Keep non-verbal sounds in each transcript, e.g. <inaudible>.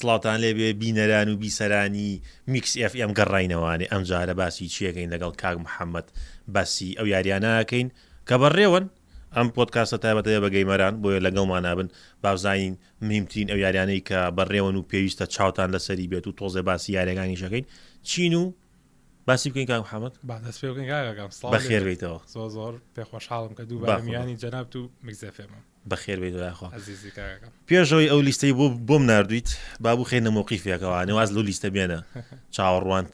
سڵاتان لێبێ بینەران و بیسەرانی میکس FM گەڕینەوانێ ئەمجارە باسی چیەکەین لەگەڵ کاک محەممەد باسی ئەو یاریانەکەین کە بەڕێون ئەم پۆتکاسە تایبەتەیە بەگەیمەران بۆیە لەگەڵمانابن باوزین میمترین ئەو یاریانەی کە بەڕێون و پێویستە چاوتان لەسەری بێت و تۆزێ باسی یاریەکانی شەکەین چین و باسی بکەین کاک محەممەد بەخێرێتەوە زۆر پێخۆشحاڵم کە دوو بەمیانی جەناب و میکسFM بەخێر بێت دوایخوا پێشەوەی ئەو لیستەی بۆ بۆم نردویت بابوو خێنە مۆقیفیەکەەوە نێواز لەو لیستە بێنە <laughs> چاوەڕوان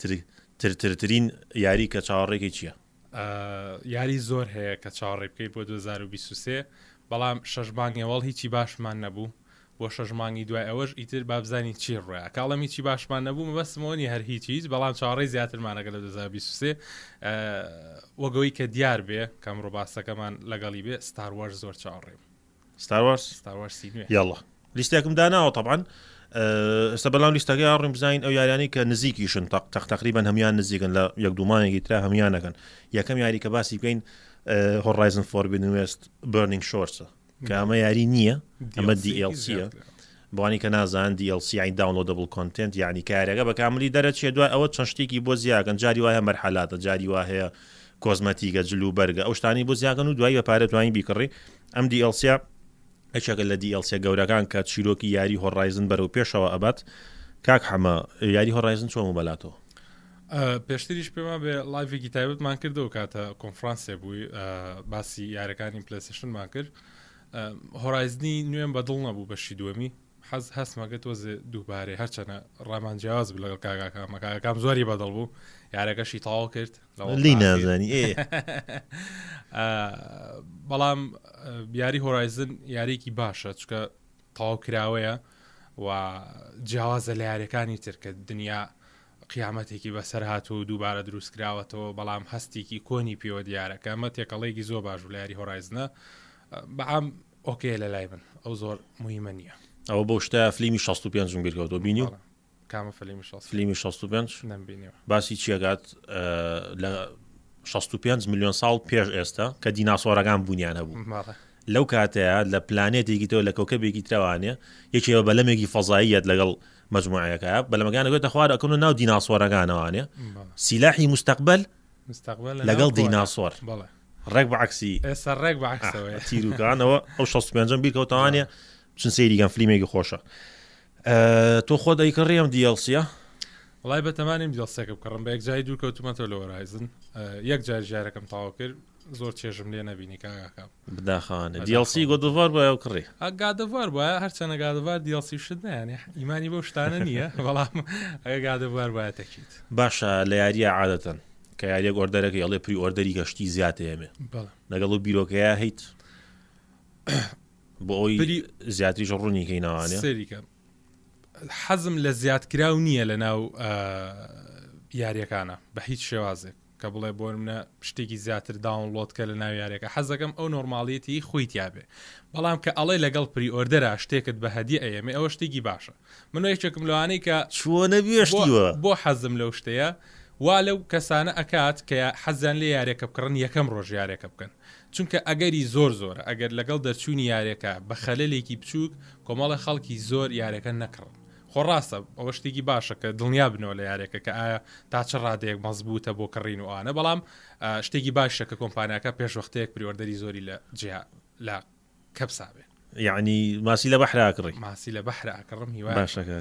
ترترین یاری کە چاوەڕێکی چییە؟ یاری زۆر هەیە کە چاوەڕێ بکەیت بۆ 2023 بەڵام شەژمانگەوەڵ هیچی باشمان نەبوو بۆ شەژمانگی دوای ئەوەش ئیتر بابزانی چی ڕۆە کاڵەمی چی باشمان نەبوو بەسمۆنی هەر هیچ هیچ بەڵام چاڕی زیاترمانەگە لە 2023 وەگەوەی کە دیار بێ کەم ڕۆباسەکەمان لەگەڵی بێ ستاروەش زۆر چاڕێم ستاوارسیله لیستێکم داناوە طبعاان ئستا بەلاو لیستەکە ڕیم بزانین ئەو یاریانی کە نزیکیشن تقریبان هەمان نزیکن لە یەک دومانێکی تررا هەمیانەکەن یەکەم یاری کە باسی بکەین هۆڕایزن فۆربین وست برنینگ شۆرسە کە ئەمە یاری نییە ئەمە دیLCە بوانی کە نازان دیLCین داونلودبل کنتنت یعنی کارێکەکە بە کاملی دەرەچێ دوای ئەوە چەند شتێکی بۆ زیاگەن جاری وایە مەرحالاتە جاری وا هەیە کۆزمەتیگە جللو بەرگە ئەو شتانی بۆ زیاگەن و دوای بە پارێت توانین بیکڕی ئەم دیLCە ئەچێکە لە دیLC گەورەکان کە چیرۆکی یاری هۆڕایزن بەرەو پێشەوە ئەبات کاک حەمە یاری هۆڕایزن چۆن بەلاتەوە پێشتریش پێما بێ لایڤێکی تایبەتمان کردەوە کاتە کۆنفرانسێ بووی باسی یارەکانی پلسشنمان کرد هۆرایزنی نوێن بەدڵ نەبوو بەشی دووەمی حەز هەستمەگە تۆزێ دووبارێ هەرچەنە ڕامان جیاز لەگەڵ کاگاکەمەکەکەم زۆری بەدڵ بوو یارەکەشی تاو کرد لی نازانی <laughs> بەڵام بیاری هۆرایزن یاریکی باشە چکە تاو کراوەیە و جیاوازە لە یاریەکانی ترکە دنیا قیامەتێکی بەسەر هات و دووبارە دروست کراوەتەوە بەڵام هەستێکی کۆنی پێوە دیارەکە ئەمە تێکەڵێکی زۆر باش و لە یاری هۆرایزنە بەعام ئۆکێ لە لای من ئەو زۆر مهمە نییە ئەوە بۆ شتا فلیمی 65 گرکەوتەوە بینی و کامە فلیمی فلیمی 65 باسی چیەکات لە 65 میلیۆن ساڵ پێش ئێستا کە دیناسۆرەکان بوونیان هەبوو لەو کاتەیە لە پلانێتێکی تۆ لە کەوکەبێکی ترەوانێ یەکی ئەوە بەلەمێکی فەزاییت لەگەڵ مجموعەکە بەلەمەکان گوێتە خوارەکەن و ناو دیناسۆرەکانەوانێ سیلاحی مستقبل لەگەڵ دیناسۆر ڕێک بەعکسی ئێستا ڕێک بە تیرروکانەوە ئەو 65 بیرکەوتوانێ چن سریگەم فلیمێکی خۆشە تۆ خۆ دایکە ڕێم دیڵسیە وڵای بەتەمانیم دیڵسەکە بکەڕم بە یەکجای دوور کەوتمەتە لەوەرایزن یەک جار ژارەکەم تاوا کرد زۆر چێژم لێ نبینی کاگاکە بداخانە دیڵسی گۆدووار بۆ ئەو کڕی ئەگادەوار بە هەرچەنە گادەوار دیڵسی شدنیان ئیمانی بۆ شتانە نییە <laughs> بەڵام ئەگە گادەوار باە تەکیت باشە لە یاریە عادەتەن کە یاریە ئۆردەرەکە یڵێ پری ئۆردەری گەشتی زیاتێمێ لەگەڵ و بیرۆکەیە هیت <coughs> بۆ ئەوی زیاتریش ڕوونیکەی ناوانێ حەزم لە زیادکراو نییە لە ناو یاریەکانە بە هیچ شێوازێک کە بڵێ بۆ منە شتێکی زیاتر داونلۆت کە لە ناو یاریەکە حەزەکەم ئەو نۆرمالیەتی خۆیتیابێ بەڵام کە ئەڵێ لەگەڵ پری ئۆردەرا شتێکت بە هەدی ئەمێ ئەوە شتێکی باشە منۆ یەکێکم لەوانەی کە چۆنە بێشتیوە بۆ حەزم لەو شتەیە وا لەو کەسانە ئەکات کە حەزان لێ یاریەکە بکڕن یەکەم ڕۆژ یاریەکە بکەن چونکە ئەگەری زۆر زۆر ئەگەر لەگەڵ دەرچوونی یارەکە بە خەلەلێکی بچووک کۆمەڵی خەڵکی زۆر یارەکە نەکڕن خۆڕاستە ئەوە شتێکی باشە کە دڵنیا بنەوە لە یارێکە کە ئایا تاچە ڕادەیەک مەزبووتە بۆ کڕین و ئاە بەڵام شتێکی باشە کە کۆمپانیاکە پێشوەختەیەک پریوەردەری زۆری لە جیا لە کەپسابێ یعنی ماسی لە بەحراکڕی ماسی لە بەحراکڕم هی باشەکە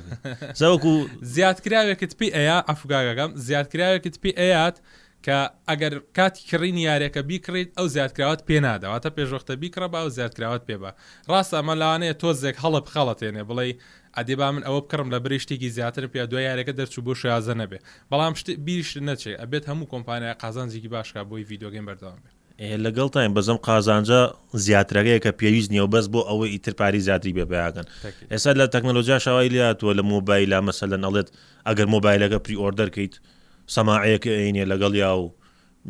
زەوەکو <laughs> زیادکراوێکت پێ ئەیە ئەفگاگەگەم زیادکراوێکت پێ ئەیات کە ئەگەر کاتی کڕین یارێکە بیکڕیت ئەو زیادکراوت پێناداواتە پێشوەختە بیکڕە بە ئەو زیادکراوت پێبە ڕاستە ئەمەلاانەیە تۆزێک هەڵب خەڵەتێنێ بڵێ ئەدیبا من ئەوە بکڕم لە بریشتێکی زیاتر پێ دو یارەکە دەرچوو بۆ شازە نەبێ بەڵام بیش نەچێ ئەبێت هەموو کۆمپانیا قازانجێکی باشکە بۆی ڤیددیوگەیم بەردەوامێ لەگەڵ تایم بەزم قازانجە زیاترەکەی کە پێویست نیەوە بەس بۆ ئەوە ئیترپاری زیاتری بێبیاگەن ئێستا لە تەکنۆلۆژیا شاوای لاتوە لە مۆبایل لا مەسە لە نەڵێت ئەگەر مۆبایلەکە پری ئۆردەرکەیت سەماعەیەکی عینێ لەگەڵ یا و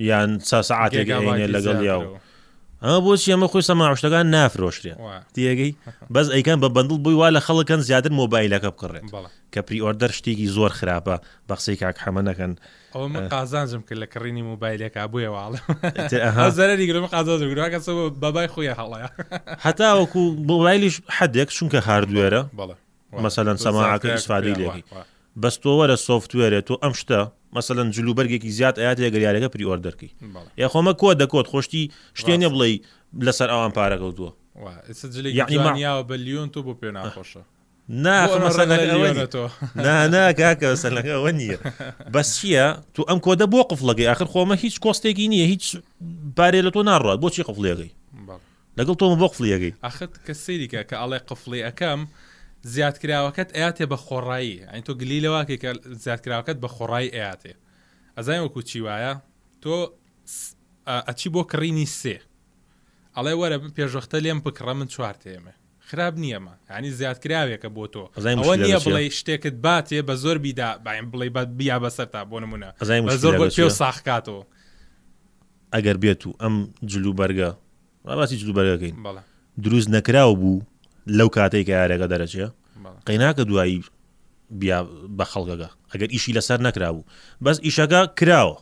یان سا سعاتێک عینێ لەگەڵ یا و ئەمە بۆچی ئەمە خۆی سەماوشتەکان نافرۆشتێن دیەگەی <laughs> بەس ئەیکەن بە بندڵ بووی وا لە خەڵەکەن زیاتر مۆبایلەکە بکڕێن کە پریۆردەر شتێکی زۆر خراپە بەخسی کاک حەمەەکەن ئەوە من قازانزم کرد لە کڕینی مۆبایلەکە بوویەواڵە زەرری گرم قازازگرراکە بەبای خۆی هەڵەیە هەتا <laughs> وەکو مۆبایلیش حدێک چونکە هاردوێرە مەسەەن سەماعەکە ئیسفادی لێکی بەستۆوەرە سوفتوێرێت و ئەم شتە مەسەن جلوبەرگێکی زیاد ئاات گەریارەکە پریۆر دەکەی یاخۆمە کۆ دەکۆت خۆشتی شتێنە بڵێ لەسەر ئەوان پارەکەوتووە یعنیماوە بەلیۆن تۆ بۆ پێ ناخۆشە ناکەەوە نییە <laughs> بەس چییە تو ئەم کۆدە بۆ قفڵگەی آخر خۆمە هیچ کۆستێکی نییە هیچ بارێ لە تۆ ناڕات بۆچی قفلێگەی لەگەڵ تۆمە بۆ قفلێگەی ئەخت کە سریکە کە ئەڵێ قفڵی ئەەکەم زیادکراوەکەت ئەیاتێ بە خۆڕایی ئەین تۆ گلی لەواکە کە زیادکراوەکەت بە خۆڕایی ئەیاتێ ئەزای وەکو چیواە تۆ ئەچی بۆ کڕینی سێ ئەڵێ وەرە پێشوەختە لێم بکڕە من چوار تێمە خراب نییەمە ینی زیادکراوێکە بۆ تۆ نییە بڵێ شتێکت باتێ بە زۆر بیدا بایم بڵێ بە بیا بەسەر تا بۆ نمونە زۆر بۆ پێ ساخکاتەوە ئەگەر بێت و ئەم جلوبەرگە ڕاتی جلوبەرگەکەین دروست نەکراوە بوو لەو کاتێک یارێکە دەرەچێ قیناکە دوایی بە خەڵگەگە ئەگەر ئیشی لەسەر نەکرابوو بەس ئیشەکە کراوە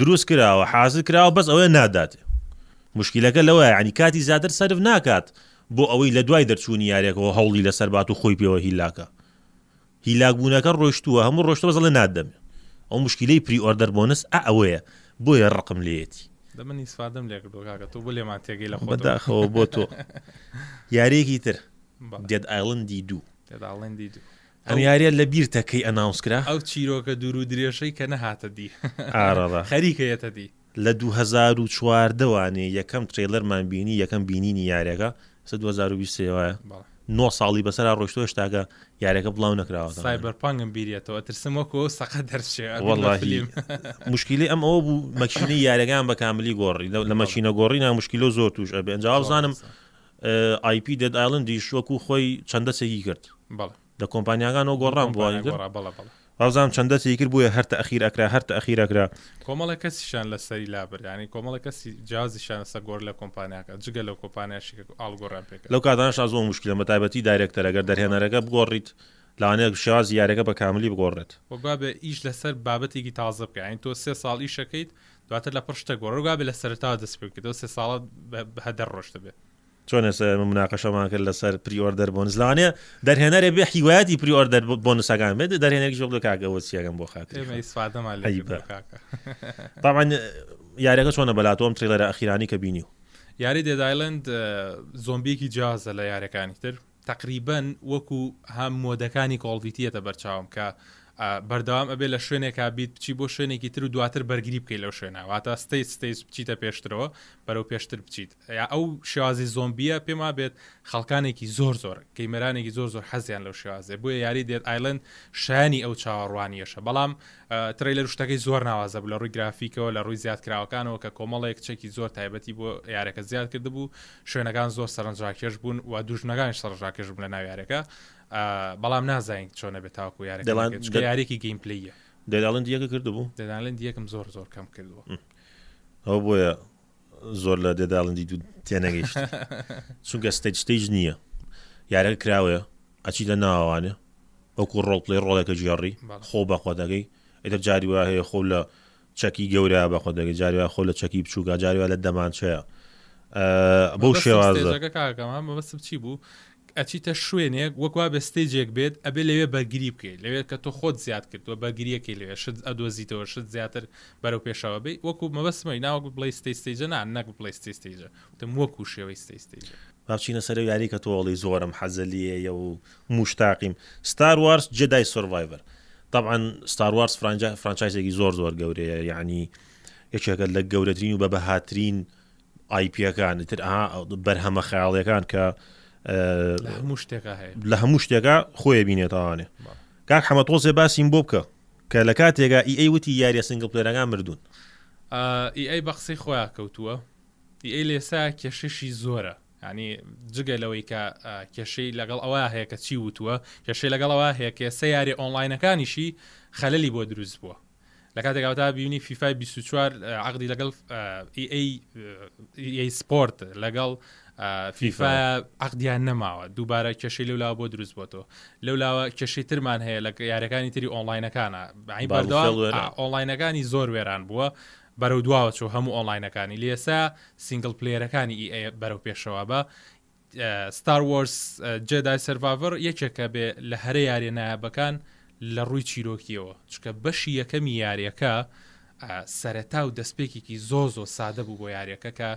دروست کراوە حازر کراوە بەس ئەوەیە ناداتێ مشکلەکە لەوە عنی کاتی زیاتر سرف ناکات بۆ ئەوەی لە دوای دەرچوونی یارێکەوە هەوڵی لەسەر بات و خۆی پێوە هیلاکە هیلاکبوونەکە ڕۆشتووە هەموو ڕۆشتە بەزڵ نادەمێ ئەو مشکلەی پری ئۆردەر بۆنس ئە ئەوەیە بۆیە ڕقم لێتی دەمەنی سوادم لێک دۆگاکە تۆ بۆ لێمان تێگەی لە خۆداخەوە بۆ تۆ <laughs> یارێکی تر دێت ئایلندی دوو ئەمیارە لە بیرتەکەی ئەناوسکرا ئەو چیرۆکە دوور و درێژەی کە نەهاتە دی <laughs> خەریکەیەتە دی لە 2004 دەوانێ یەکەم ترێلەرمان بینی یەکەم بینینی یاریەکە 2020 وایە 9 ساڵی بەسەر ڕۆشتۆ شتاگە یارەکە بڵاو نکراوە سایبەر پانگم بیرێتەوە ترسمەکەەوە سەقە دەرشێوەڵی <laughs> مشکلی ئەم ئەوە بوو مەکشینی یارەکان بە کاملی گۆڕی لە مەچینە گۆڕی نا مشکلۆ زۆر توش ئەبێ ئەنج بزانم آیP دێت ئایلند دیشوەک و خۆی چەندەسێکی کرد لە کۆمپانیاگانەوە گۆڕام بڵام چەندەسی کرد بووە هەرتە ئەخیر ئەکرا هەرتە ئەخیرەکرا کۆمەڵە کەسیشان لە سەری لابرانی کۆمەڵە کەسی جیازیشان سە گۆر لە کۆمپانیاکە جگە لە کۆمپانیاشی ئالگۆڕان پێ لەو کاتانش ئازۆ مشکلە مەتابەتی دایرێکتەرەگەر دەرهێنەرەکە بگۆڕیت لاانەیە شاز یارەکە بە کاملی بگۆڕێت وگابێ ئیش لەسەر بابەتێکی تازە بکەین تۆ سێ ساڵ ئیشەکەیت دواتر لە پشتە گۆڕگا بێ لە سەرتا دەست پێکەوە سێ ساڵات هەدە ڕۆشتە بێت چۆن مناقەشەمان کرد لەسەر پریۆردەر بۆنس لاانێ دەرهێنەرێ بێ حیواتی پریۆردەر بۆنسەکان بێت دەرهێنێک ژۆ کاگەەوە چیەکەم بۆ خاکەتاوان <laughs> یارەکە چۆنە بەلاتۆم تریلەرە ئەخیرانی کە بینی و یاری دێدایلند زۆمبیەکی جیازە لە یارەکانی تر تقریبن وەکو هەم مۆدەکانی کۆڵدیتیەتە بەرچاوم کە بەردەوام ئەبێ لە شوێنێکا بیت بچی بۆ شوێنێکی تر و دواتر بەرگری بکەیت لەو شوێنەواتە ستیت ستیس بچیتە پێشترەوە بەرەو پێشتر بچیت یا ئەو شێوازی زۆمبیە پێما بێت خەڵکانێکی زۆر زۆر کەیمەرانێکی زۆر زۆر حەزیان لەو شێوازێ بۆیە یاری دێت ئایلند شانی ئەو چاوەڕوانیەشە بەڵام تری لە شتەکەی زۆر ناوازە بە لە ڕووی گرافیکەوە لە ڕووی زیادکراوەکانەوە کە کۆمەڵێک چێکی زۆر تایبەتی بۆ یارەکە زیاد کرد بوو شوێنەکان زۆر سەرنجڕاکێش بوون و دوژنەکانی سەرنجڕاکێش بوون لە ناویارەکە بەڵام نازانین چۆنە بێت تاکو یاری یاریکی گیمپلیە دەداڵند یەکە کردبوو دەداڵند یەکم زۆر زۆر کەم کردووە ئەو بۆیە زۆر لە دێداڵندی دوو تێنەگەیشت <laughs> چونکە ستەجتەیج نییە یارەکە کراوەیە ئەچی لە ناوانە وەکو ڕۆڵ پلی ڕۆڵێکە جیێڕی خۆ بەخۆ دەگەی ئەتە جاریوا هەیە خۆ لە چەکی گەورە بەخۆ دەگەی جاریوا خۆ لە چەکی بچووکە جاریوا لە دەمانچەیە بەو شێوازەکە کاکەمان بەبست چی بوو ئەچیتە شوێنێک وەکوا بەستێجێک بێت ئەبێ لەوێ بەرگری بکەیت لەوێت کە تۆ خۆت زیاد کردووە بەگریەکەی لەوێ شت ئەدۆزیتەوە شت زیاتر بەرەو پێشەوە بی وەکو مەبەسمەی ناوەکو بڵی ستیجە نا نەک بڵی ستیجە تم وەکو شێوەی ستیجە باچینە سەر یاری کە تۆڵی زۆرم حەزلیەیە و مشتاقیم ستار وارس جدای سڤایڤەر طبعاان ستار وارس فرانچایزێکی زۆر زۆر گەورەیە یعنی یەکێکە لە گەورەترین و بە بەهاترین آیپیەکان تر ئا بەرهەمە خەیاڵیەکان کە لە هەموو شتێکە خۆی بینێتوانێ کاک حمە تۆزێ باسیم بۆ بکە کە لە کاتێکا ئیئی وتی یاریە سنگل پلێرەکان مردوون ئیئی بە قسەی خۆیان کەوتووە ئیئی لێسا کێششی زۆرە ینی جگە لەوەی کە کێشەی لەگەڵ ئەوە هەیە کە چی وتووە کێشەی لەگەڵەوە هەیە کێ سە یاری ئۆنلاینەکانیشی خەلەلی بۆ دروست بووە لە کاتێکا تا بیونی فیفای 24 عقدی لەگەڵ ئیسپۆرت لەگەڵ فیفا عقدیان نەماوە دووبارە کێشەی لەولا بۆ دروست بۆتەوە لەولاوە کێشەی ترمان هەیە لە یارەکانی تری ئۆنلاینەکانە ئۆنلاینەکانی زۆر وێران بووە بەرەو دواوە چۆ هەموو ئۆنلاینەکانی لێسا سینگل پلێرەکانی بەرەو پێشەوە بە ستار وارس جدای سەرڤاڤر یەکێکە بێ لە هەرە یاری نایابەکان لە ڕووی چیرۆکیەوە چکە بەشی یەکەمی یاریەکە سەرەتا و دەستپێکێکی زۆ زۆ سادە بوو بۆ یاریەکە کە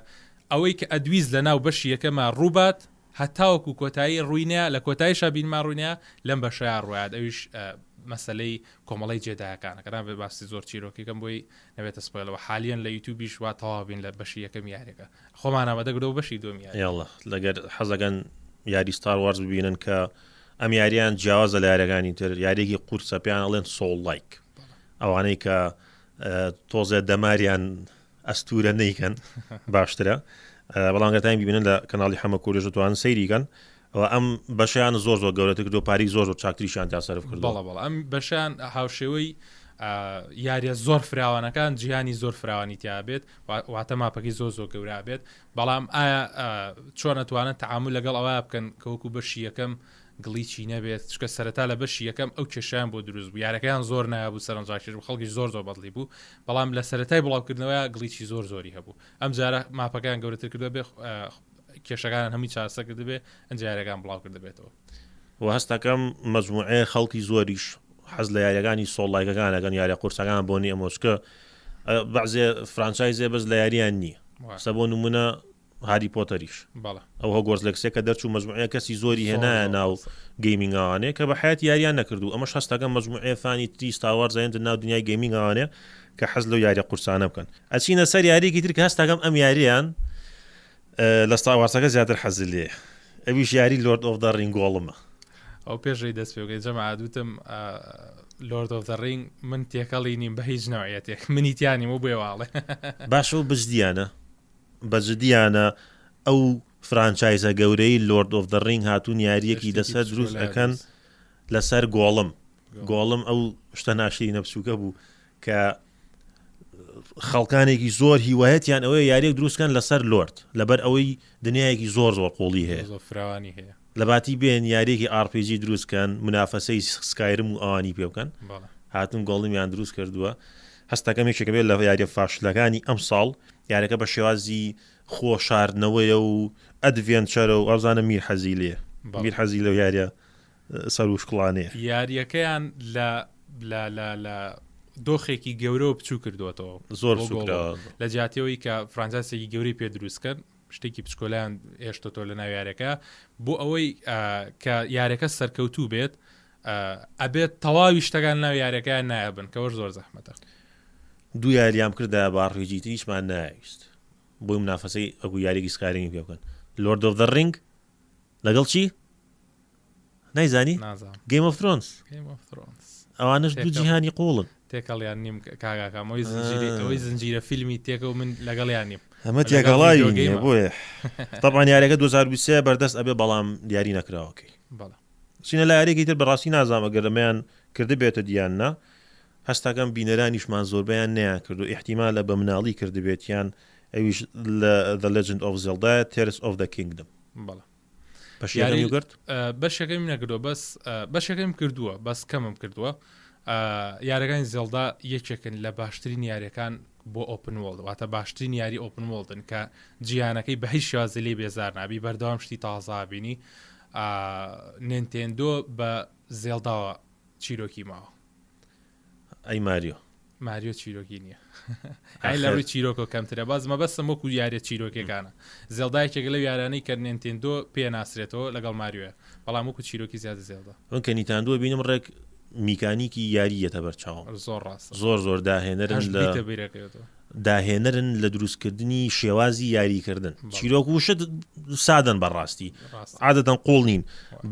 ئەوەی کە ئەدویز لە ناو بەشی یەکەمە ڕووبات هەتاوەکو کۆتایی ڕوینە لە کۆتایی شابینما ڕوونیا لەم بەشیان ڕوات ئەویش مەسلەی کۆمەڵی جێداکانە کەران بە باسی زۆر چیرۆکیەکەم بۆی نەبێتە سپلەوە حالیان لە یوتیوبیش وا تەواوین لە بەشی یەکەم یاریەکە خۆمان ئامادەگرەوە بەشی دومیان یاڵە لەگەر حەزەکەن یاری ستارواز ببینن کە ئەم یاریان جیاوازە لە یارەکانی تر یاریێکی قورسە پێیان ئەڵێن سۆڵ لایک ئەوانەی کە تۆزە دەماریان ئەستورە نیکەن باشترە بەڵامگەتانی ببینن لە کەناڵی هەمە کۆلژتوان سەیریگەن ئەوە ئەم بەشیان زۆر زۆر گەورەتە کردو پاری زۆر زۆر چاکریشان تا سەرف کرد بەڵ ئەم بەشیان هاوشێوەی یاریە زۆر فراوانەکان جیهانی زۆر فراوانی تیابێت واتە ماپەکی زۆر زۆر گەورا بێت بەڵام ئایا چۆن ئەتوانێت تعامل لەگەڵ ئەوە بکەن کەوەکو بەشی یەکەم گڵیچی نەبێت چکە سەرەتا لە بەشی یەکەم ئەو کێشیان بۆ دروست بوو یارەکەیان زۆر نابوو سەرنجاکێش خەڵکی زۆر زۆر بەدلی بوو بەڵام لە سەتای بڵاوکردنەوەی گڵیچی زۆر زۆری هەبوو ئەم جارە ماپەکان گەورەتر کردو بێ کێشەکان هەمی چاسە کرد بێ ئەنجارەکان بڵاو کرد بێتەوە و هەستەکەم مەزموعەیە خەڵکی زۆریش حەز لە یاریەکانی سۆڵایگەکان لەگەن یاری قورسەکان بۆنی ئەمۆسکە بەعزێ فرانسایزێ بەس لە یاریان نییە سە بۆ نمونە هاری پۆتەریش ئەوە گۆرز لە کسێکە دەرچوو مەزموعەیە کەسی زۆری هێنایە ناو گەیمینگاوانەیە کە بە حیات یاریان نەکردو ئەمە هەستەکەم مەزموعێفانی تری ستاوار زەێن ناو دنیای گەیمینگاوانەیە کە حەز لەو یاری قورسانە بکەن ئەچینە سەر یاریکی ترکە هەستاگەم ئەم یاریان لە ستاوارسەکە زیاتر حەزل لێ ئەویش یاری لۆرد ئۆفدا ڕینگۆڵمە ئەو پێشەی دەست پێگەی جەمەعادوتم لۆرد ئۆفدەڕینگ من تێکەڵی نیم بە هیچ ناوەیە تێک منیتیانی و بێواڵێ باش و بزدیانە بەجددیانە ئەو فرانچایزە گەورەی لۆرد ئۆف دەڕنگ هاتوون یاریەکی دەسەر دروست ئەەکەن لەسەر گۆڵم گۆڵم ئەو شتە ناشری نەپسوکە بوو کە خەڵکانێکی زۆر هیوایەتیان ئەوەی یاریەک دروستکەن لەسەر لۆرد لەبەر ئەوەی دنیایەکی زۆر زۆر قۆڵی هەیە فراوانی هەیە لە باتی بێن یاریێکی ئارپجی دروستکەن منافەسەی سکایرم و ئەوانی پێ بکەن هاتون گۆڵمیان دروست کردووە هەستەکەمێکێکەکە بێت لە یاریە فاشلەکانی ئەم ساڵ یارەکە بە شێوازی خۆشاردنەوەیە و ئەدڤێنچەرە و ئازانە میر حەزی لێ میر حەزی لەو یاریە سەر وشکڵانێ یاریەکەیان لە دۆخێکی گەورە و بچوو کردوەوە زۆر لە جاتیەوەی کە فرانساسێکی گەوری پێ دروستکرد شتێکی پچکۆلیان هێشتۆ تۆ لە ناو یارەکە بۆ ئەوەی کە یارەکە سەرکەوتوو بێت ئەبێت تەواوی شتەکان ناو یارەکە نایە بن کەەوە زۆر زەحمەتە. دو یاریان کردا باڕێکی تریشمان ناویست بۆی منافەسەی ئەگو یاریێکی سکارینگ پێ بکەن لۆردۆ دەڕنگ لەگەڵ چی نایزانی گەیم ئۆفترۆنس ئەوانش دوو جیهانی قوڵن تێکەڵیان نیم کاگاکەمەوەی زنجیرەوەی زنجیرە فیلمی تێکە و من لەگەڵیان نیم ئەمە تێکەڵی بۆیە تاپان <laughs> یاریەکە 2023 بەردەست ئەبێ بەڵام دیاری نەکراوەکەی سینە لە یاریێکی تر بەڕاستی نازامە گەرەمەیان کردبێتە دیاننا هەستاگەم بینەرانیشمان زۆربیان نیان کرد و احتیما لە بە مناڵی کردبێتیان ئەویش لە لەجند ئۆفزیلدا تێرس ئۆف دە کینگدم بەشیگرت بەشەکەی نەکردەوە بەس بەشەکەیم کردووە بەس کەمم کردووە یارەکانی زێڵدا یەکێکن لە باشترین یاریەکان بۆ ئۆپنوەڵ واتە باشترین یاری ئۆپنوەڵدن کە جیانەکەی بە هیچ شازی لێ بێزار نبی بەردەوام شتی تازابینی نێنتێندۆ بە زێڵداوە چیرۆکی ماوە ئەی ماریۆ ماریۆ چیرۆکی نییە <laughs> لە ڕووی چیرۆکۆ کەمترە باز مە بەستم وەکو یاریە چیرۆکەکانە زێڵدایکێک لە یارانەی کە نێنتیندۆ پێ ناسرێتەوە لەگەڵ ماریوە بەڵام وەکو چیرۆکی زیاد زێڵدا ئەوکە نیتاندووە بینم ڕێک میکانیکی یاریەتە بەرچاو زۆر زۆر داهێنەرن لە داهێنەرن لە دروستکردنی شێوازی یاریکردن چیرۆک وشت سادن بەڕاستی عادەتەن قوڵ نین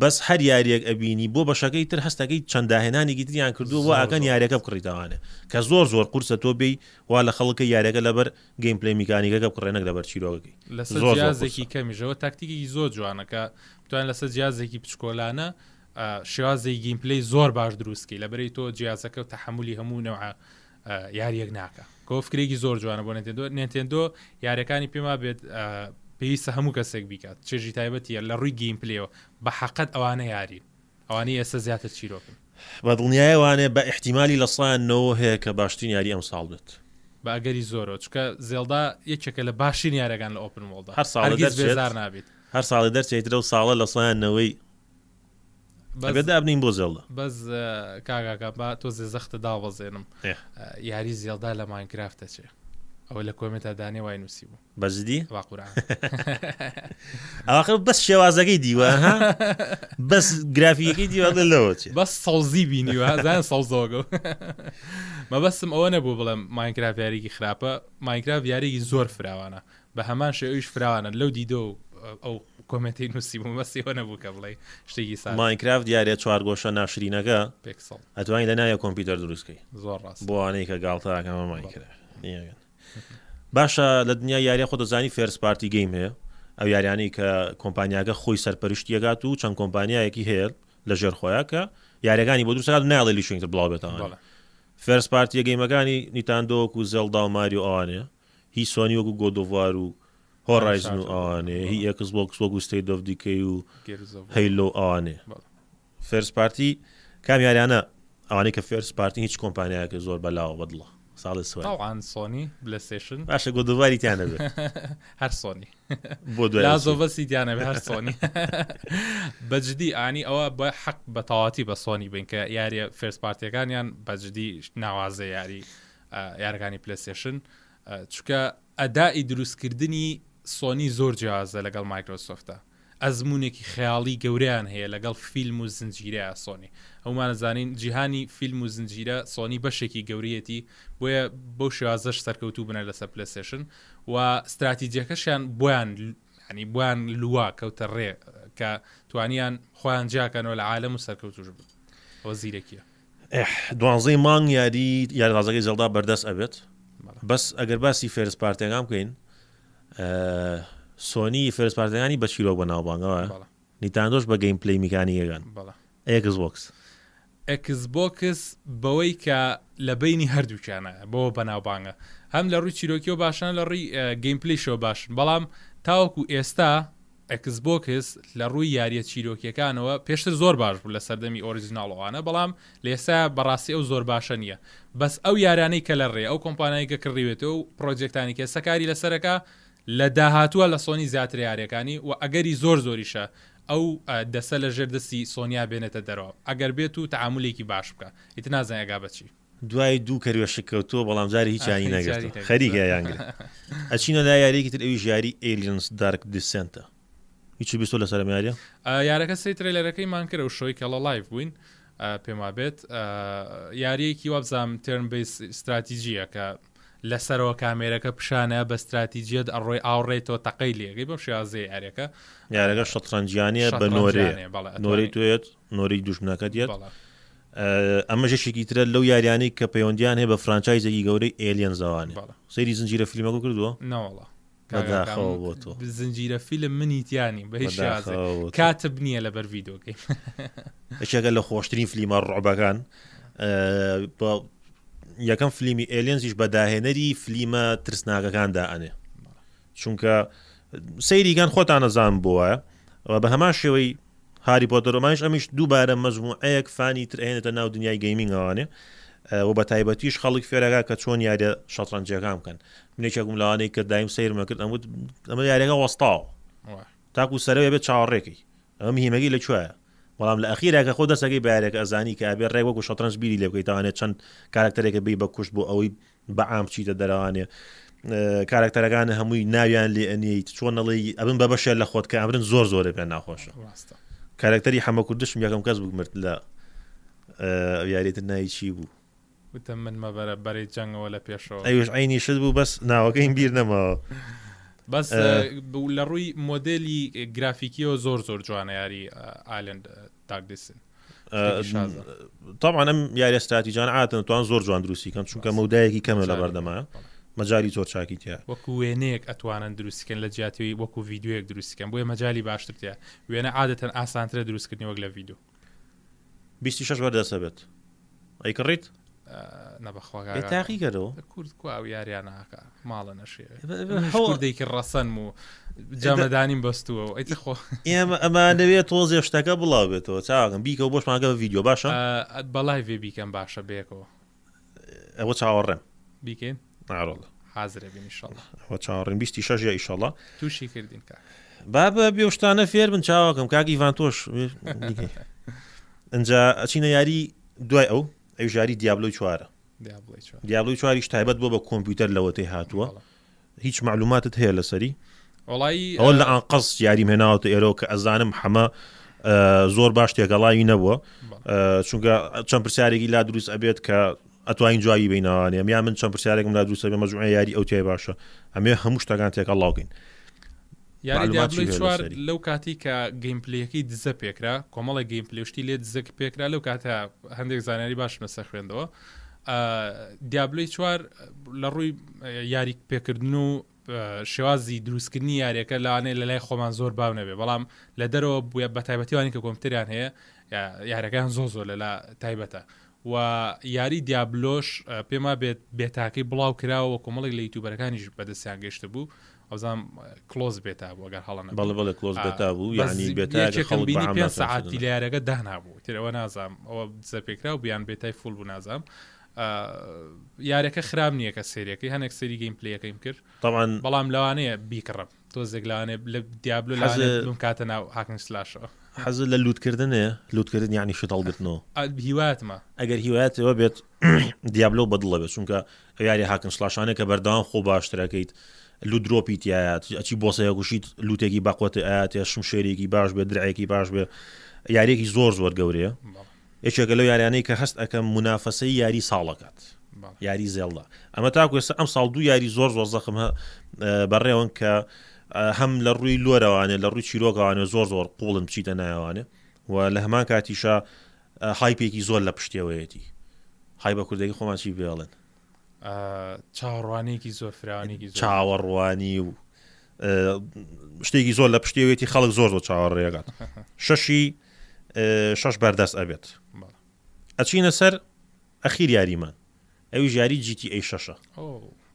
بەس هەر یاریەک ئەبینی بۆ بەشەکەی تر هەستەکەی چەند داهێنانێکی تریان کردو بۆ ئاکەن یاریەکە بکڕیتوانێ کە زۆر زۆر قورسە تۆ بی وا لە خەڵکە یاریەکە لەبەر گەیم پلی میکانیکەکە بڕێنەك لەبەر چیرۆکەکەی لەسەر یازێکی کەمیژەوە تاکتیکی زۆر جوانەکە بتوان لەسەر جیازێکی پچکۆلانە شێوازی گیمپلی زۆر باش دروستکی لە بەری تۆ جیازەکە و تحملی هەموو نەوە یاریەک ناکە کۆفکرێکی زۆر جوانە بۆ نێتێندۆ نێتێندۆ یاریەکانی پێما بێت پێویستە هەموو کەسێک بیکات چێژی تایبەتیە لە ڕووی گیمپلەوە بە حقت ئەوانە یاری ئەوانەی ئێستا زیاتر چیرۆکن بە دڵنیایوانێ بە احتیممالی لە ساانەوە هەیە کە باشترین یاری ئەم ساڵ بێت باگەری زۆرۆ چکە زێڵدا یەکێکە لە باشین یارەکان لە ئۆپن وڵدا هەر ساڵ بێزار نابێت هەر ساڵی دەرچێترە و ساڵە لە سایانەوەی بەدابنین بۆ زەڵدا بەس کاگاکە با تۆ زێزەختە داوەزێنم یاری زێڵدا لە ماینکرافتە چێ ئەوە لە کۆمێتە دانێ وای نووسی بوو بەزدی واقوران ئاخر <laughs> بەس شێوازەکەی دیوە <laughs> بەس گرافیەکەی دیوە لەوە بەس سەوزی بینیوەزان سەوزۆگە <laughs> مەبەستم ئەوە نەبوو بڵێم ماینکراف یاریکی خراپە ماینکراف یاریکی زۆر فراوانە بە هەمان شێویش فراوانە لەو دیدۆ و ئەو کۆمەتی نووسیبوو مەسیەوە نەبوو کە بڵێ شتێکی سا ماینکراف دیارێت چوارگۆشە ناشرینەکە ئەتوانی لە نایە کۆمپیوتەر دروستکەی زۆر ڕاست بۆوانەی کە گاڵتاکەمە ماینکرا باشە لە دنیا یاری خۆ دەزانی فێرسپارتی گەیم هەیە ئەو یاریانی کە کۆمپانیاگە خۆی سەرپەرشتیەگات و چەند کۆمپانیایەکی هەیە لە ژێر خۆیەکە یاریەکانی بۆ دوسات ناڵی لیشنگتە بڵاو بێتەوە فێرسپارتیە گەیمەکانی نیتاندۆک و زەڵدا و ماری و ئەوانەیە هی سۆنیۆک و گۆدۆوار و هۆڕایزن و ئەوانێ هی ئەکس بۆ کسۆ گوستەی دەف دیکەی و هەیلۆ ئەوانێ فێرس پارتی کامیاریانە ئەوانەی کە فێرس پارتی هیچ کۆمپانیایەکە زۆر بەلاوە بەدڵە ساڵی سوان سۆنی بلستشن <laughs> باشە گۆ دوواری تیانە بێت <laughs> هەر سۆنی <laughs> بۆ دوازۆڤسی دیانە هەر سۆنی بەجددی ئانی ئەوە بە حەق بەتەواتی بە سۆنی بنکە یاریە فێرس پارتەکانیان بەجددی ناوازە یاری یارگانی پلستشن چکە ئەدای دروستکردنی سۆنی زۆر جیازە لەگەڵ مایکرۆسۆفتە ئەزمونێکی خیاڵی گەوریان هەیە لەگەڵ فیلم و زنجیرە سۆنی ئەومانەزانین جیهانی فیلم و زنجیرە سۆنی بەشێکی گەوریەتی بۆیە بەو شازەش سەرکەوتوو بنە لەسەر پلسێشن و استراتیجیەکەشیان بۆیان ینی بۆیان لووا کەوتە ڕێ کە توانیان خۆیان جاکەنەوە لە عالم و سەرکەوتوش بن ئەوە زیرەکیە دوانزەی مانگ یاری یاریڕازەکەی زەڵدا بەردەست ئەبێت بەس ئەگەر باسی فێرز پارتێنگام بکەین سۆنی فرستپارتەکانی بە چیرۆ بە ناوبانگەوە نیتاندۆش بە گەیم پلی میکانی یەکان ئەکس بۆکس ئەکس بۆکس بەوەی کە لە بینی هەردووچانە بەوە بەناوبانگە هەم لە ڕووی چیرۆکی و باشان لە ڕی گەیمپلیشەوە باشن بەڵام تاوەکو ئێستا ئەکس بۆکس لە ڕووی یاریە چیرۆکیەکانەوە پێشتر زۆر باش بوو لە سەردەمی ئۆریژناڵەوانە بەڵام لێسا بەڕاستی ئەو زۆر باشە نییە بەس ئەو یارانەی کە لە ڕێ ئەو کۆمپانایی کە کڕیوێتەوە و پرۆجێکتانی کێسەکاری لەسەرەکە لە داهاتووە لە سۆنی زیاتر یاریەکانی و ئەگەری زۆر زۆریشە ئەو دەسە لە ژێردەسی سۆنیا بێنێتە دەرەوە ئەگەر بێت و تعاملێکی باش بکە ئیت نازان ئەگا بچی دوای دوو کەروێشکەوتۆ بەڵامجاری هیچیانی نەگەشت خەریگەیانگر ئەچینە لا یاریێکتر ئەوی ژیاری ئلیینس دارک دیسنتە هیچی بیست لە سەرمیارە یارەکە سی ترلەرەکەی مان کرە و شۆی کەڵە لایف بووین پێما بێت یاریەکی وابزام ترم بیس استراتیژیە کە لەسەرەوە کامێرەکە پیشانە بە استراتیجیت ئەڕۆی ئاوڕێتەوە تەقەی لێگەی بە شازێ ئەرێکە یارەکە شەترەنجیانە بە نۆرێ نۆری توێت نۆری دوژمنەکە دیێت ئەمە ژەشێکی ترە لەو یاریانی کە پەیوەندیان هەیە بە فرانچایزێکی گەورەی ئێلیەن زەوانی سەیری زنجیرە فیلمەکە کردووە ناوەڵە زنجیرە فیلم منیتیانی بە هیچ کاتب نییە لە بەر ویدۆکەی ئەشەکە لە خۆشترین فلیمە ڕۆبەکان یەکەم فلیمی ئێلێنزیش بەداهێنەری فلیمە ترسناگەکاندا ئەنێ چونکە سەیریگان خۆتان نەزان بووە بە هەما شێوەی هاری پۆتەرۆمانش ئەمیش دووبارە مەزموعەیەک فانی ترێنێتە ناو دنیای گەیمینگەوانێ و بە تایبەتیش خەڵک فێرەگا کە چۆن یاریە شەترەنجەکان بکەن منێکێکم لەوانەیە کە دایم سیرمەکرد ئەموت ئەمە یاریەکە وەستاو تاکو سەرەوە بێت چاوەڕێکی ئەم هیمەگی لە کوێە بەڵام لە ئەخیرەکە خۆ دەسەکەی بارێک ئەزانی کە ئابێ ڕێوەکو شترنج بیری لێ بکەیت توانێت چەند کارکتەرێکە بی بە کوشت بۆ ئەوەی بەعام چیتە دەروانێ کارکتەرەکانە هەمووی ناویان لێ ئەنیت چۆن نەڵی ئەبن بە بەشێ لە خۆت کە ئەمرن زۆر زۆرە پێ ناخۆشە کارکتەری حەمەکوردشم یەکەم کەس بگمرت لە یاریێت نایی چی بوو وتە من مەبەرە بەری جەنگەوە لە پێشەوە ئەوش عینی شت بوو بەس ناوەکەین بیر نەمەوە. <laughs> بەس لە ڕووی مۆدلی گرافیکیەوە زۆر زۆر جوانە یاری ئالند تاکدسن تاعاەم یاری استراتیجان ئاتن توان زۆر جوان دروستیکەم چونکە مەودایەکی کەمە لە بەردەمە مەجای زۆر چاکی تیا وەکو وێنەیەک ئەتوانن دروستکن لە جیاتەوەی وەکو یددیوەک دروستکەم بۆیە مەجای باشترتە وێنە عادەتەن ئاسانترە دروستکردنی وەک لە یددیو 26 بەردەسەبێت ئەیکڕیت نەبەخواگەتاقیگەەوە کورد کو یاریان ناکە ماڵە نەشێدێکی ڕەسەن و جامەدانیم بەستووە ئەیتخۆ ئێمە ئەمانەوێت تۆزیێ شتەکە بڵاو بێتەوە چاگەم بیکە بۆش ماگە ڤیددیو باشە بەڵای وێ بیکەم باشە بێکەوە ئەوە چاوەڕێم بیکەین ناڕڵە حازرێ بینیشڵەوە چاڕێن بیستی شەژ ئیشەڵە تووشی کردین کا با بە بێشتانە فێر بن چاوەکەم کاگی ڤان تۆش <laughs> ئەجا ئەچینە یاری دوای ئەو ئەو ژاری دیابلۆ چوارە دیابلۆی چواریش تایبەت بۆ بە کۆمپیوتەر لەوەتەی هاتووە هیچ معلوماتت هەیە لەسەری وڵی ئەو لە ئەن قەس یاریم هێناوەتە ئێرۆ کە ئەزانم حەمە زۆر باش تێگەڵاوی نەبووە چونکە چەند پرسیارێکی لا دروست ئەبێت کە ئەتوانین جوایی بینەوانێ یا من چەند پرسیارێکم لا دروستە بێ مەجموعی یاری ئەو تێ باشە ئەمێ هەموو شتەکان تێکەڵاوگەین یاری دیابلۆی چوار لەو کاتی کە گەیمپلیەکەی دزە پێکرا کۆمەڵی گەیمپلیشتی لێ دزەک پێکرا لەو کاتە هەندێک زانیاری باش مەسە خوێندەوە دیابلۆی چوار لە ڕووی یاری پێکردن و شێوازی دروستکردنی یاریەکە لاانێ لە لای خۆمان زۆر باو نەبێ بەڵام لە دەرەوە بووە بە تایبەتیوانی کە کۆمپیوتریان هەیە یارەکان زۆ زۆر لە تایبەتە و یاری دیابلۆش پێما بێت بێتاکەی بڵاو کراوە کۆمەڵێک لە یوتوبەرەکانیش بەدەستیان گەشتە بوو ئەوزان کلۆز بێتا بوو گەر هەڵە بەڵ بەڵ کلۆز بێتا بوو یعنی بێتەکەمبینی پێ سعاتی لارەکە دانابوو ترەوە نازام ئەوە بزە پێکرا و بیان بێتای فول بوو نازام. یارەکە خراب نییە کە سریەکەی هەنێک سری گەیم پلیەکەیم کرد تاوان بەڵام لەوانەیە بیکڕم تۆ زێکلانێ لە دیابلو لەم کاتە ناو هاکنسلاشەوە حەز لە لوتکردنێ لوتکردن یعنی شتەڵگرتنەوە هیواتمە ئەگەر هیواتەوە بێت <coughs> دیابلۆ بەدڵە بێت چونکە یاری هاکنسلاشانێک کە بەردەوام خۆ باشترەکەیت لودرۆپیتیات ئەچی بۆسەیە گوشیت لوتێکی باقوتە ئااتێ شم شێرێکی باش بێ درایەکی باش بێ یاریێکی زۆر زۆر گەورەیە یەکێکە لەو یاریانەی کە هەست ئەەکەم منافەسەی یاری ساڵەکەات یاری زێڵدا ئەمە تاکو ێستا ئەم ساڵ دو یاری زۆر زۆر زەخم بەڕێون کە هەم لە ڕووی لۆرەوانێ لە ڕووی چیرۆکەوانێ زۆر زۆر قوڵن بچیتە نایوانێ و لە هەمان کاتیشە هایپێکی زۆر لە پشتێوەیەتی های بە کوردێکی خۆمانچی بێڵێن چاڕوانێکی زۆر فراوانێکی چاوەڕوانی و شتێکی زۆر لە پشتیوێتی خەڵک زۆر زۆر چاوە ڕێگات <laughs> شەشی شش بەردەست ئەبێت ئەچینە سەر ئەخیر یاریمان ئەوی ژیاری جیتی ئەی شەشە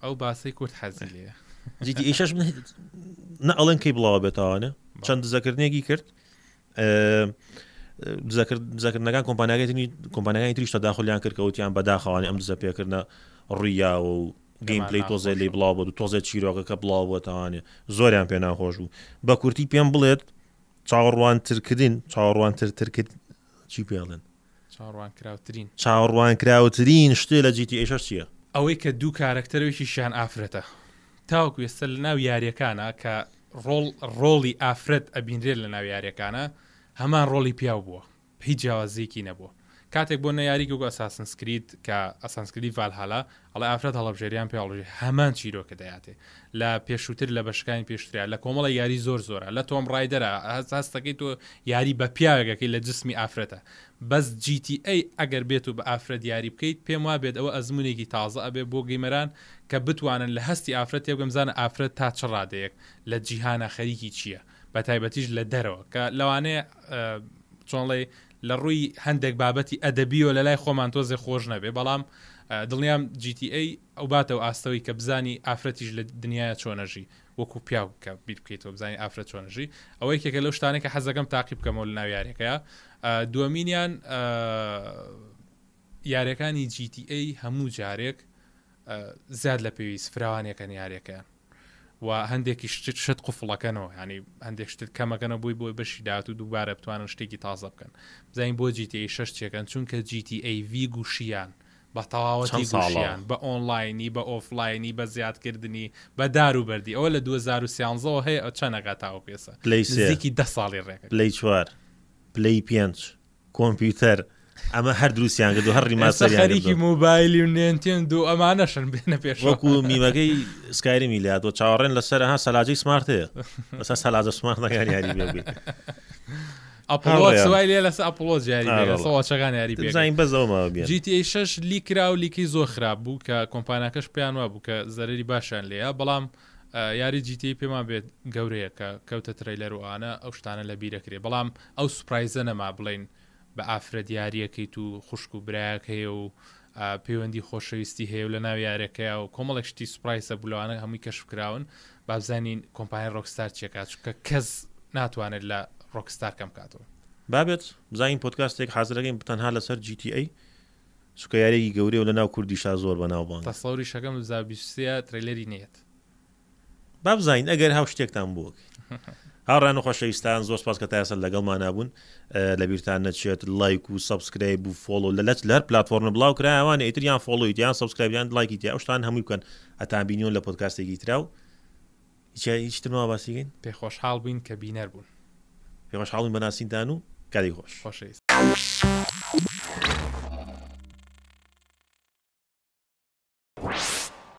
ئەو باسی کورت حەزی لێ <laughs> جیتی ئەی شش نە ئەڵەن کەی بڵاوە بێتەوانە چەند دزەکردنێکی کرد دزەکردنەکان کۆمپانیاگەی کۆمپانیای تریشتا داخلیان کردکەوتیان بەداخەوانی ئەم دزە پێکردە ڕیاوە و گەیمپلی تۆزە لی بڵاوە و تۆزە چیرۆکەکە بڵاوەتەوانێ زۆریان پێ ناخۆش و بە کورتی پێم بڵێت چاوەڕوانترکردین چاوەڕوانترترکرد چی پێڵێن چاوەڕوانراوترین چاوەڕوان کراوترین شتێ لە جیتی ئێشە چییە ئەوەی کە دوو کارکتەرەوەکی شیان ئافرەتە تاوەکو ئێستا لە ناو یاریەکانە کە ڕۆڵ ڕۆڵی ئافرەت ئەبینرێت لە ناو یاریەکانە هەمان ڕۆڵی پیاو بووە هیچ جیاوازیکی نەبووە کاتێک بۆ نەیاری گوگو ئەساسنسکریت کە ئەسانسکری ڤالهالا ئەڵە ئافرەت هەڵبژێریان پێڵژی هەمان چیرۆکە دەیاتێ لە پێشووتر لە بەشکانی پێشتریا لە کۆمەڵی یاری زۆر زۆرە لە تۆم ڕایدەرە هەستەکەی تۆ یاری بە پیاگەکەی لە جسمی ئافرەتە بەس GTA ئەگەر بێت و بە ئافرەت یاری بکەیت پێم وا بێت ئەوە ئەزمونێکی تازە ئەبێ بۆ گەیمەران کە بتوانن لە هەستی ئافرەت تێبگەمزانە ئافرەت تا چ ڕادەیەک لە جیهانە خەریکی چییە بە تایبەتیش لە دەرەوە کە لەوانەیە چۆنڵێ لە ڕووی هەندێک بابەتی ئەدەبیەوە لە لای خۆمان تۆزێ خۆش نەبێ بەڵام دڵنیام GTA ئەو باتە و ئاستەوەی کە بزانی ئافرەتیش لە دنیاە چۆنەژی وەکو پیا کە بیر بکەیتەوە بزانانی ئافرەت چۆنژی ئەوەی کێکە لەو شتانێکە حەزەکەم تاقی بکەمەوە لە ناویارێکەیە دووەمینیان یاریەکانی GTA هەموو جارێک زیاد لە پێویست فراوانەکەن یاریەکەیان و هەندێکی شت شت قفڵەکەنەوە ینی هەندێک شتت کەمەکەنە بووی بۆی بەشی داات و دووبارە بتوانن شتێکی تازە بکەن بزانین بۆ جیتی شش چێکەن چونکە GTAV گوشیان بە تەواوەتی گوشیان بە ئۆنلاینی بە ئۆفلاینی بە زیادکردنی بە داروبەری ئەوە لە 2013 هەیە ئەو چەنەگە تاو پێسە پلیکی ده ساڵی ڕێک پلی چوار پلی پێنج کۆمپیوتەر ئەمە هەر دروستیان کردو هەر ڕیماسەریکی موبایلی و نێنتێن دوو ئەمانەشن بێنە پێش وەکو میمەکەی سکایری میلات و چاوەڕێن لەسەر ها سەلاجەی سمارتەیە بەسا سەلاجە سمارتەکان یاری بێ ئەپلۆسوای لەس ئەپلۆز یاریەکان یاری بزانین بەزەوەمە بێ جیتی شش لیکرا و لیکی زۆر خراپ بوو کە کۆمپانیاکەش پێیان وە بوو کە زەرری باشیان لێە بەڵام یاری جیتی پێمان بێت گەورەیە کە کەوتە تریلەر وانە ئەو شتانە لە بیرەکرێ بەڵام ئەو سوپایزە نەما بڵین. بە ئافرە دیارەکەیت و خوشک و برایەک هەیە و پەیوەندی خۆشەویستی هەیە لە ناو یارەکەی و کۆمەڵێک شتی سوپایسە بولوانە هەمووی کەشکراون بابزانین کۆمپانیای ڕۆکستار چێکات چکە کەس ناتوانێت لە ڕۆکستار کەم کاتەوە بابێت بزانین پۆتکاستێک حازرەکەین بتەنها لەسەر GTA سوکە یارێکی گەورەی و لە ناو کوردیشا زۆر بەناوبان تەسەوری شەکەم زابیسە تریلەری نێت بابزانین ئەگەر هاو شتێکتان بووک <laughs> هاڕان و خۆشەویستان زۆر سپاس کە تاسە لەگەڵمان نبوون لە بیرتان نەچێت لایک و سبسکرایب و فۆلو لە لەت لەر پلتفۆرمە بڵاو کراوان ئیتریان فۆلویتیان سبسکرایبیان لایکی تیا شتان هەموو بکەن ئەتان بینیون لە پۆتکاستێکی تررا و هیچترەوە باسیگەین پێخۆشحاڵ بووین کە بینەر بوون پێخۆشحاڵین بەناسیندان و کاری خۆش خۆشەویست.